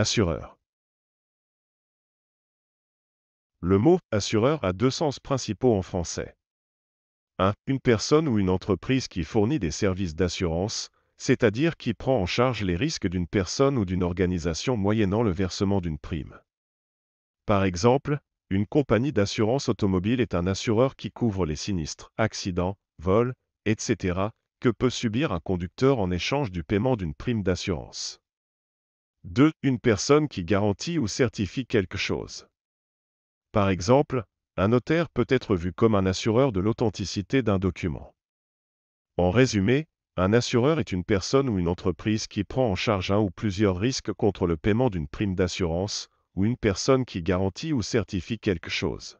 Assureur. Le mot assureur a deux sens principaux en français. 1. Une personne ou une entreprise qui fournit des services d'assurance, c'est-à-dire qui prend en charge les risques d'une personne ou d'une organisation moyennant le versement d'une prime. Par exemple, une compagnie d'assurance automobile est un assureur qui couvre les sinistres, accidents, vols, etc., que peut subir un conducteur en échange du paiement d'une prime d'assurance. 2. Une personne qui garantit ou certifie quelque chose. Par exemple, un notaire peut être vu comme un assureur de l'authenticité d'un document. En résumé, un assureur est une personne ou une entreprise qui prend en charge un ou plusieurs risques contre le paiement d'une prime d'assurance, ou une personne qui garantit ou certifie quelque chose.